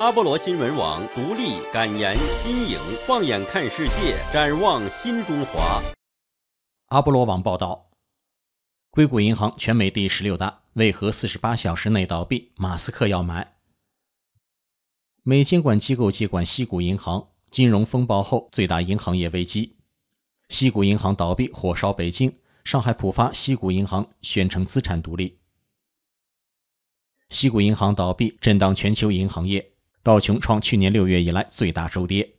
阿波罗新闻网独立敢言新颖，放眼看世界，展望新中华。阿波罗网报道：硅谷银行全美第十六大，为何四十八小时内倒闭？马斯克要买？美监管机构接管西谷银行，金融风暴后最大银行业危机。西谷银行倒闭，火烧北京、上海浦发。西谷银行宣称资产独立。西谷银行倒闭，震荡全球银行业。道琼创去年六月以来最大周跌。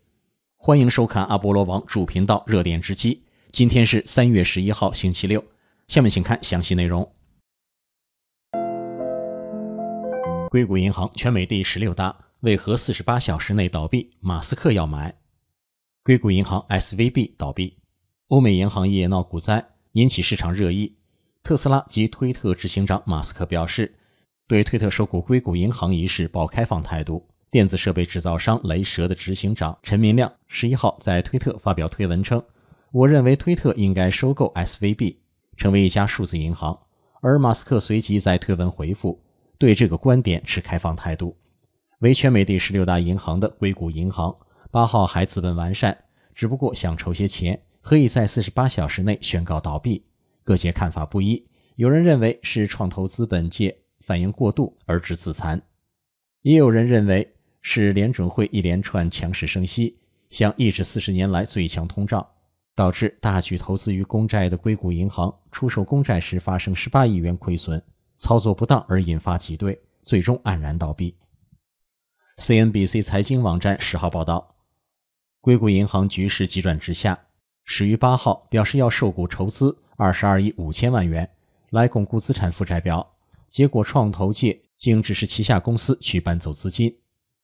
欢迎收看阿波罗王主频道热点直击。今天是三月十一号，星期六。下面请看详细内容。硅谷银行全美第十六大，为何四十八小时内倒闭？马斯克要买硅谷银行？SVB 倒闭，欧美银行业闹股灾，引起市场热议。特斯拉及推特执行长马斯克表示，对推特收购硅谷银行一事抱开放态度。电子设备制造商雷蛇的执行长陈明亮十一号在推特发表推文称：“我认为推特应该收购 SVB，成为一家数字银行。”而马斯克随即在推文回复，对这个观点持开放态度。为全美第十六大银行的硅谷银行八号还自问完善，只不过想筹些钱，可以在四十八小时内宣告倒闭？各界看法不一，有人认为是创投资本界反应过度而致自残，也有人认为。使联准会一连串强势升息，想抑制四十年来最强通胀，导致大举投资于公债的硅谷银行出售公债时发生十八亿元亏损，操作不当而引发挤兑，最终黯然倒闭。CNBC 财经网站十号报道，硅谷银行局势急转直下，始于八号表示要受股筹资二十二亿五千万元来巩固资产负债表，结果创投界竟指示旗下公司去搬走资金。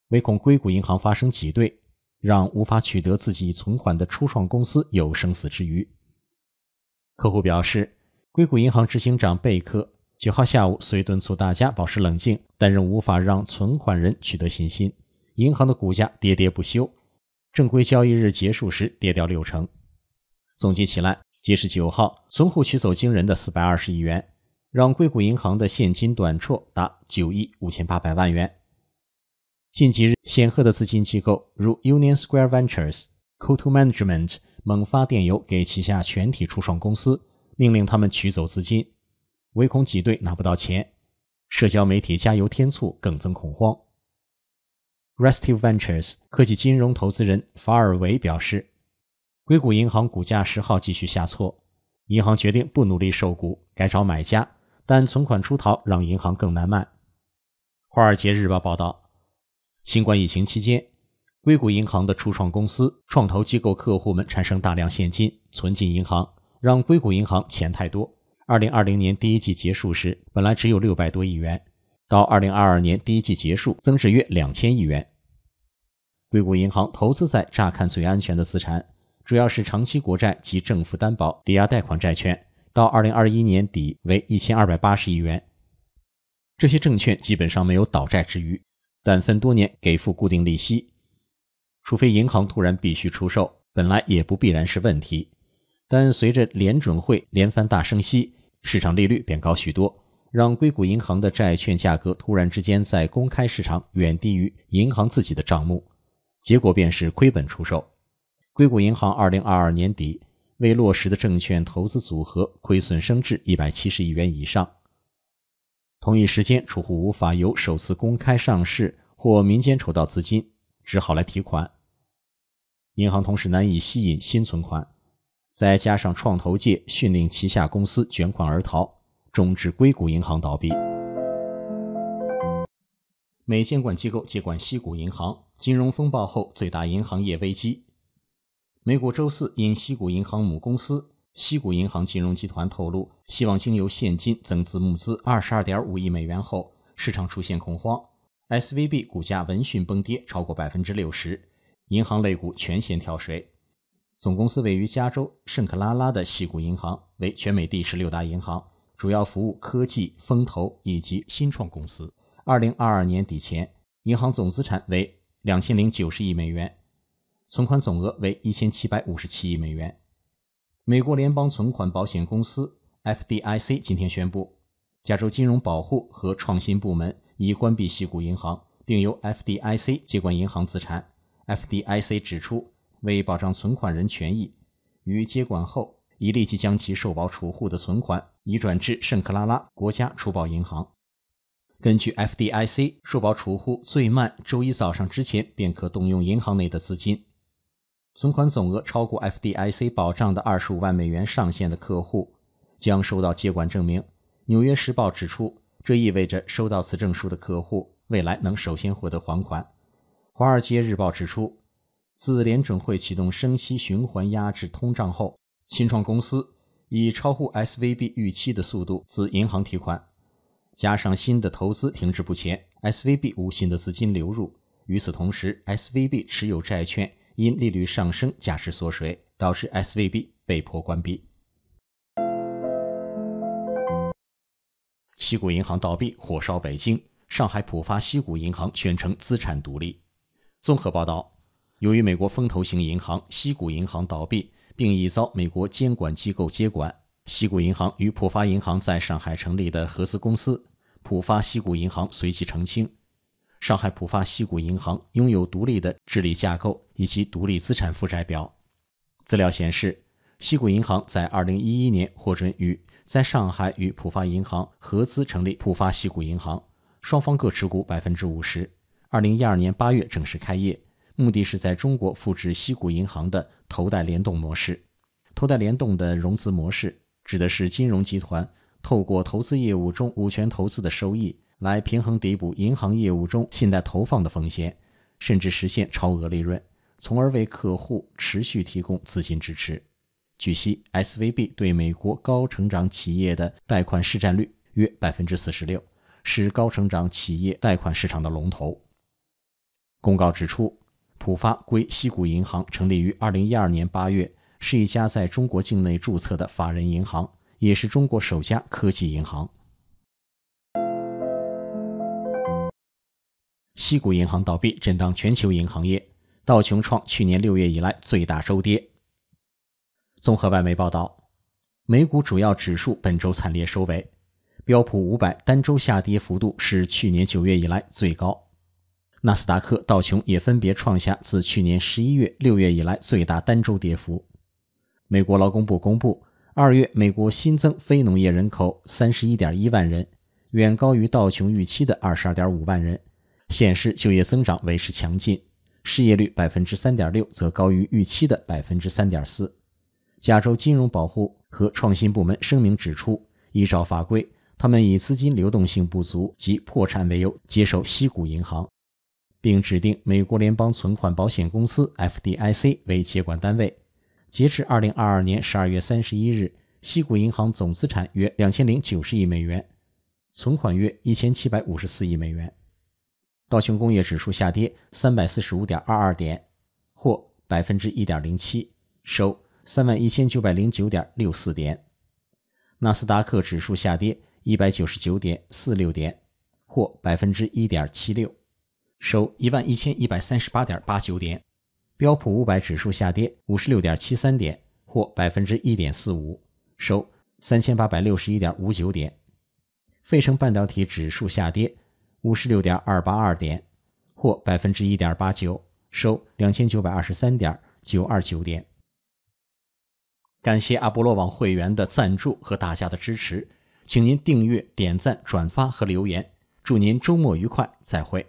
唯恐硅谷银行发生挤兑，让无法取得自己存款的初创公司有生死之虞。客户表示，硅谷银行执行长贝克九号下午虽敦促大家保持冷静，但仍无法让存款人取得信心。银行的股价跌跌不休，正规交易日结束时跌掉六成。总结起来，截至九号，存户取走惊人的四百二十亿元，让硅谷银行的现金短绌达九亿五千八百万元。近几日，显赫的资金机构如 Union Square Ventures、c o t o Management 猛发电邮给旗下全体初创公司，命令他们取走资金，唯恐挤兑拿不到钱。社交媒体加油添醋，更增恐慌。Restive Ventures 科技金融投资人法尔维表示：“硅谷银行股价十号继续下挫，银行决定不努力售股，改找买家，但存款出逃让银行更难卖。”《华尔街日报》报道。新冠疫情期间，硅谷银行的初创公司、创投机构客户们产生大量现金存进银行，让硅谷银行钱太多。2020年第一季结束时，本来只有六百多亿元，到2022年第一季结束，增至约两千亿元。硅谷银行投资在乍看最安全的资产，主要是长期国债及政府担保抵押贷款债券，到2021年底为一千二百八十亿元，这些证券基本上没有倒债之余。但分多年给付固定利息，除非银行突然必须出售，本来也不必然是问题。但随着联准会连番大升息，市场利率变高许多，让硅谷银行的债券价格突然之间在公开市场远低于银行自己的账目，结果便是亏本出售。硅谷银行二零二二年底未落实的证券投资组合亏损升至一百七十亿元以上。同一时间，储户无法由首次公开上市或民间筹到资金，只好来提款。银行同时难以吸引新存款，再加上创投界训令旗下公司卷款而逃，终止硅谷银行倒闭。美监管机构接管西谷银行，金融风暴后最大银行业危机。美股周四因西谷银行母公司。西谷银行金融集团透露，希望经由现金增资募资二十二点五亿美元后，市场出现恐慌，SVB 股价闻讯崩跌超过百分之六十，银行类股全线跳水。总公司位于加州圣克拉拉的西谷银行为全美第十六大银行，主要服务科技、风投以及新创公司。二零二二年底前，银行总资产为两千零九十亿美元，存款总额为一千七百五十七亿美元。美国联邦存款保险公司 （FDIC） 今天宣布，加州金融保护和创新部门已关闭西谷银行，并由 FDIC 接管银行资产。FDIC 指出，为保障存款人权益，于接管后已立即将其受保储户的存款移转至圣克拉拉国家储保银行。根据 FDIC，受保储户最慢周一早上之前便可动用银行内的资金。存款总额超过 FDIC 保障的二十五万美元上限的客户将收到接管证明。《纽约时报》指出，这意味着收到此证书的客户未来能首先获得还款。《华尔街日报》指出，自联准会启动升息循环压制通胀后，新创公司以超乎 SVB 预期的速度自银行提款，加上新的投资停滞不前，SVB 无新的资金流入。与此同时，SVB 持有债券。因利率上升，价值缩水，导致 S V B 被迫关闭。西谷银行倒闭，火烧北京。上海浦发西谷银行宣称资产独立。综合报道，由于美国风投型银行西谷银行倒闭，并已遭美国监管机构接管，西谷银行与浦发银行在上海成立的合资公司浦发西谷银行随即澄清。上海浦发西谷银行拥有独立的治理架构以及独立资产负债表。资料显示，西谷银行在2011年获准与在上海与浦发银行合资成立浦发西谷银行，双方各持股百分之五十。2012年8月正式开业，目的是在中国复制西谷银行的投贷联动模式。投贷联动的融资模式指的是金融集团透过投资业务中股权投资的收益。来平衡抵补银行业务中信贷投放的风险，甚至实现超额利润，从而为客户持续提供资金支持。据悉，SVB 对美国高成长企业的贷款市占率约百分之四十六，是高成长企业贷款市场的龙头。公告指出，浦发归西谷银行成立于二零一二年八月，是一家在中国境内注册的法人银行，也是中国首家科技银行。西谷银行倒闭，震荡全球银行业，道琼创去年六月以来最大收跌。综合外媒报道，美股主要指数本周惨烈收尾，标普五百单周下跌幅度是去年九月以来最高，纳斯达克道琼也分别创下自去年十一月六月以来最大单周跌幅。美国劳工部公布，二月美国新增非农业人口三十一点一万人，远高于道琼预期的二十二点五万人。显示就业增长维持强劲，失业率百分之三点六，则高于预期的百分之三点四。加州金融保护和创新部门声明指出，依照法规，他们以资金流动性不足及破产为由接受西谷银行，并指定美国联邦存款保险公司 （FDIC） 为接管单位。截至二零二二年十二月三十一日，西谷银行总资产约两千零九十亿美元，存款约一千七百五十四亿美元。道琼工业指数下跌三百四十五点二二点，或百分之一点零七，收三万一千九百零九点六四点。纳斯达克指数下跌一百九十九点四六点，或百分之一点七六，收一万一千一百三十八点八九点。标普五百指数下跌五十六点七三点，或百分之一点四五，收三千八百六十一点五九点。费城半导体指数下跌。五十六点二八二点，或百分之一点八九，收两千九百二十三点九二九点。感谢阿波罗网会员的赞助和大家的支持，请您订阅、点赞、转发和留言。祝您周末愉快，再会。